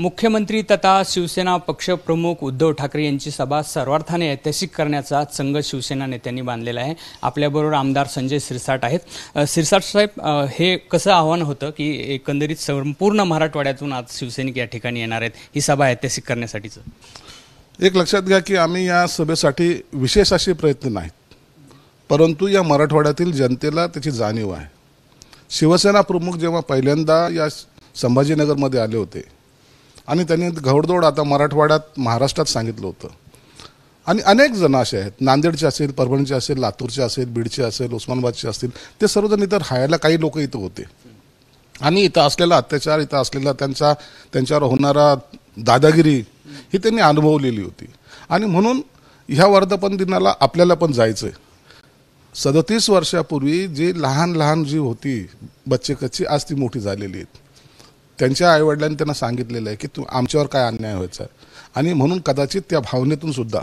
मुख्यमंत्री तथा शिवसेना पक्षप्रमुख उद्धव ठाकरे यांची सभा सर्वार्थाने ऐतिहासिक करण्याचा संघ शिवसेना नेत्यांनी बांधलेला आहे आपल्याबरोबर आमदार संजय सिरसाट आहेत सिरसाट साहेब हे कसं आव्हान होतं की एकंदरीत संपूर्ण मराठवाड्यातून आज शिवसैनिक या ठिकाणी येणार आहेत ही सभा ऐतिहासिक करण्यासाठीचं एक लक्षात घ्या की आम्ही या सभेसाठी विशेष असे प्रयत्न नाहीत परंतु या मराठवाड्यातील जनतेला त्याची जाणीव आहे शिवसेना प्रमुख जेव्हा पहिल्यांदा या संभाजीनगरमध्ये आले होते आणि त्यांनी घोडदौड आता मराठवाड्यात महाराष्ट्रात सांगितलं होतं आणि अनेक जण असे आहेत नांदेडचे असेल परभणीचे असेल लातूरचे असेल बीडचे असेल उस्मानाबादचे असतील ते सर्वजण इथं हायला काही लोक इथं होते आणि इथं असलेला अत्याचार इथं असलेला त्यांचा त्यांच्यावर होणारा दादागिरी ही त्यांनी अनुभवलेली होती आणि म्हणून ह्या वर्धापन दिनाला आपल्याला पण जायचं आहे सदतीस वर्षापूर्वी जी लहान लहान जी होती बच्चे कच्ची आज ती मोठी झालेली आहेत त्यांच्या आईवडिलांनी त्यांना सांगितलेलं आहे की तू आमच्यावर काय अन्याय व्हायचा आहे आणि म्हणून कदाचित त्या भावनेतून सुद्धा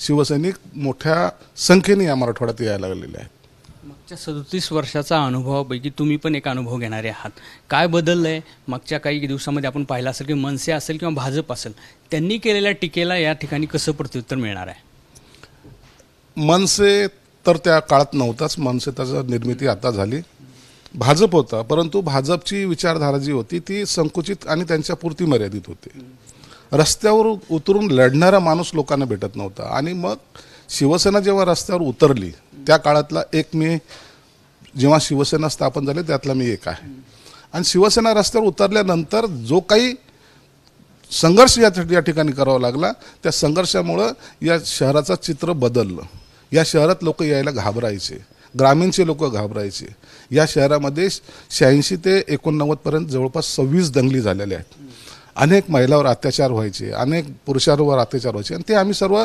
शिवसैनिक मोठ्या संख्येने या मराठवाड्यात यायला लागलेले आहेत मागच्या सदतीस वर्षाचा अनुभवापैकी तुम्ही पण एक अनुभव घेणारे आहात काय बदललं आहे मागच्या काही दिवसामध्ये आपण पाहिलं असेल की मनसे असेल किंवा भाजप असेल त्यांनी केलेल्या टीकेला या ठिकाणी कसं प्रत्युत्तर मिळणार आहे मनसे तर त्या काळात नव्हताच मनसे त्याचं निर्मिती आता झाली भाजप होता परंतु भाजपची विचारधारा जी होती ती संकुचित आणि त्यांच्या पुरती मर्यादित होती रस्त्यावर उतरून लढणारा माणूस लोकांना भेटत नव्हता आणि मग शिवसेना जेव्हा रस्त्यावर उतरली त्या काळातला एक मी जेव्हा शिवसेना स्थापन झाली त्यातला मी एक आहे आणि शिवसेना रस्त्यावर उतरल्यानंतर जो काही संघर्ष या या ठिकाणी करावा लागला त्या संघर्षामुळं या शहराचं चित्र बदललं या शहरात लोक यायला घाबरायचे ग्रामीणचे लोक घाबरायचे या शहरामध्ये शहाऐंशी ते एकोणनव्वदपर्यंत जवळपास सव्वीस दंगली झालेल्या आहेत अनेक महिलावर अत्याचार व्हायचे अनेक पुरुषांवर अत्याचार व्हायचे आणि ते आम्ही सर्व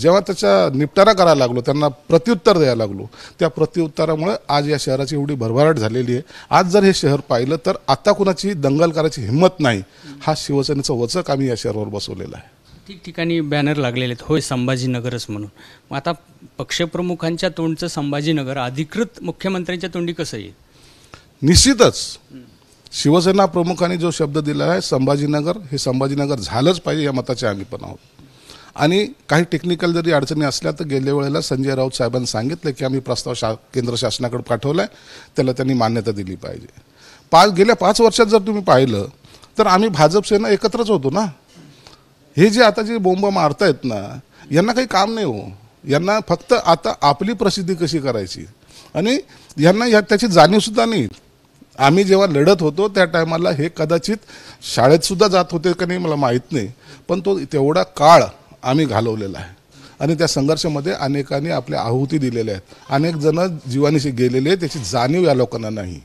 जेव्हा त्याचा निपटारा करायला लागलो त्यांना प्रत्युत्तर द्यायला लागलो त्या प्रत्युत्तरामुळे आज या शहराची एवढी भरभराट झालेली आहे आज जर हे शहर पाहिलं तर आता कुणाची दंगल करायची हिंमत नाही हा शिवसेनेचं वचक आम्ही या शहरावर बसवलेला आहे ठिकठिकाणी बॅनर लागलेले आहेत होय संभाजीनगरच म्हणून मग आता पक्षप्रमुखांच्या तोंडचं संभाजीनगर अधिकृत मुख्यमंत्र्यांच्या तोंडी कसं येईल निश्चितच शिवसेना प्रमुखांनी जो शब्द दिला आहे संभाजीनगर हे संभाजीनगर झालंच पाहिजे या मताचे आम्ही पण आहोत आणि काही टेक्निकल जरी अडचणी असल्या तर गेल्या वेळेला संजय राऊत साहेबांनी सांगितलं की आम्ही प्रस्ताव शा केंद्र शासनाकडे पाठवला आहे त्याला त्यांनी मान्यता दिली पाहिजे पाच गेल्या पाच वर्षात जर तुम्ही पाहिलं तर आम्ही भाजप सेना एकत्रच होतो ना हे जे आता जे बोंब मारतायत ना यांना काही काम नाही हो यांना फक्त आता आपली प्रसिद्धी कशी करायची आणि यांना या त्याची जाणीवसुद्धा नाही आम्ही जेव्हा लढत होतो त्या टायमाला हे कदाचित शाळेतसुद्धा जात होते का नाही मला माहीत नाही पण तो तेवढा काळ आम्ही घालवलेला आहे आणि त्या संघर्षामध्ये अनेकांनी आपल्या आहुती दिलेल्या आहेत अनेक जण जीवानीशी गेलेले त्याची जाणीव या लोकांना नाही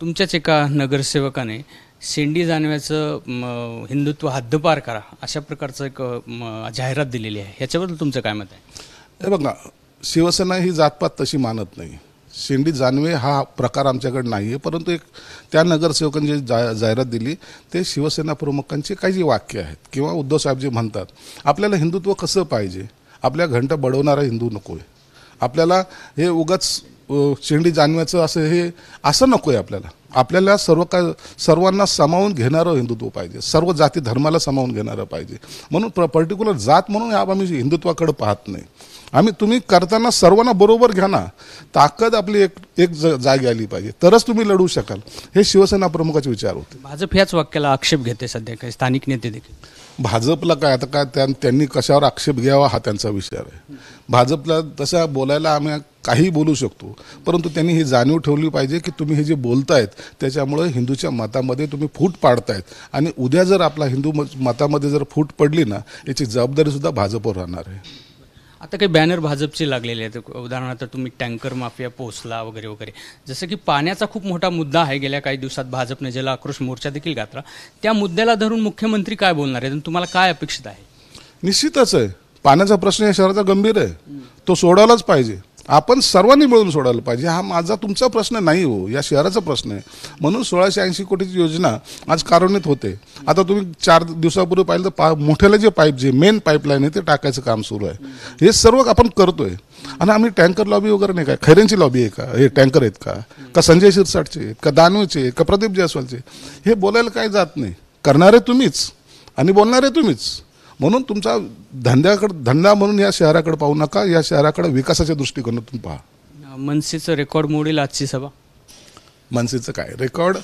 तुमच्याच एका नगरसेवकाने शेंडी जाणव्याचं हिंदुत्व हद्दपार करा अशा प्रकारचं एक जाहिरात दिलेली आहे ह्याच्याबद्दल तुमचं काय मत आहे हे बघा शिवसेना ही जातपात तशी मानत नाही शेंडी जानवे हा प्रकार आमच्याकडे नाही आहे परंतु एक त्या नगरसेवकांची जा जाहिरात दिली ते शिवसेना प्रमुखांची काही जी वाक्य आहेत किंवा उद्धव साहेबजी म्हणतात आपल्याला हिंदुत्व कसं पाहिजे आपल्या घंटा बडवणारा हिंदू नको आहे आपल्याला हे उगाच शेंडी जाणवायचं असं हे असं नको आहे आपल्याला आपल्याला सर्व काय सर्वांना सामावून घेणारं हिंदुत्व पाहिजे सर्व जाती धर्माला सामावून घेणारं पाहिजे म्हणून पर्टिक्युलर जात म्हणून आम्ही हिंदुत्वाकडे पाहत नाही आम्ही तुम्ही करताना सर्वांना बरोबर घ्या ना ताकद आपली एक एक जागी आली पाहिजे तरच तुम्ही लढू शकाल हे शिवसेना प्रमुखाचे विचार होते भाजप ह्याच वाक्याला आक्षेप घेते सध्या काही स्थानिक नेते देखील भाजपला काय आता काय त्यांनी कशावर आक्षेप घ्यावा हा त्यांचा विचार आहे भाजपला तशा बोलायला आम्ही काही बोलू शकतो परंतु त्यांनी ही जाणीव ठेवली पाहिजे की तुम्ही हे जे बोलतायत त्याच्यामुळे हिंदूच्या मतामध्ये तुम्ही फूट पाडतायत आणि उद्या जर आपला हिंदू मतामध्ये जर फूट पडली ना याची सुद्धा भाजपवर राहणार आहे आता काही बॅनर भाजपचे लागलेले आहेत उदाहरणार्थ तुम्ही टँकर माफिया पोचला वगैरे वगैरे जसं की पाण्याचा खूप मोठा मुद्दा आहे गेल्या काही दिवसात भाजपने ज्याला आक्रोश मोर्चा देखील घातला त्या मुद्द्याला धरून मुख्यमंत्री काय बोलणार आहेत तुम्हाला काय अपेक्षित आहे निश्चितच आहे पाण्याचा प्रश्न या शहराचा गंभीर आहे तो सोडवलाच पाहिजे आपण सर्वांनी मिळून सोडायला पाहिजे हा माझा तुमचा प्रश्न नाही हो या शहराचा प्रश्न आहे म्हणून सोळाशे ऐंशी कोटीची योजना आज कार्यान्वित होते आता तुम्ही चार दिवसापूर्वी पाहिलं तर पा मोठ्याला जे पाईप जे मेन पाईपलाईन आहे ते टाकायचं काम सुरू आहे हे सर्व आपण करतोय आणि आम्ही टँकर लॉबी वगैरे नाही काय खैऱ्यांची लॉबी आहे का हे टँकर आहेत का का संजय शिरसाटचे का दानवेचे का प्रदीप जयस्वालचे हे बोलायला काय जात नाही करणारे तुम्हीच आणि बोलणारे तुम्हीच म्हणून तुमचा धंद्याकडं धंदा म्हणून या शहराकडे पाहू नका या शहराकडे विकासाच्या दृष्टिकोनातून पहा मनसेचं रेकॉर्ड मोडेल आजची सभा मनसेचं काय रेकॉर्ड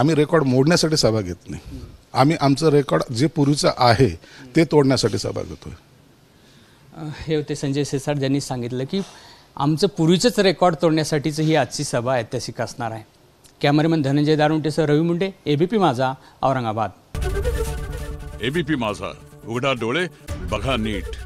आम्ही रेकॉर्ड मोडण्यासाठी सभा घेत नाही आम्ही आमचं रेकॉर्ड जे पूर्वीचं आहे ते तोडण्यासाठी सभा घेतो हे होते संजय सेसाड ज्यांनी सांगितलं की आमचं पूर्वीचंच रेकॉर्ड तोडण्यासाठीच ही आजची सभा ऐतिहासिक असणार आहे कॅमेरामॅन धनंजय दारुंटेसह रवी मुंडे एबीपी माझा औरंगाबाद एबीपी माझा उघडा डोळे बघा नीट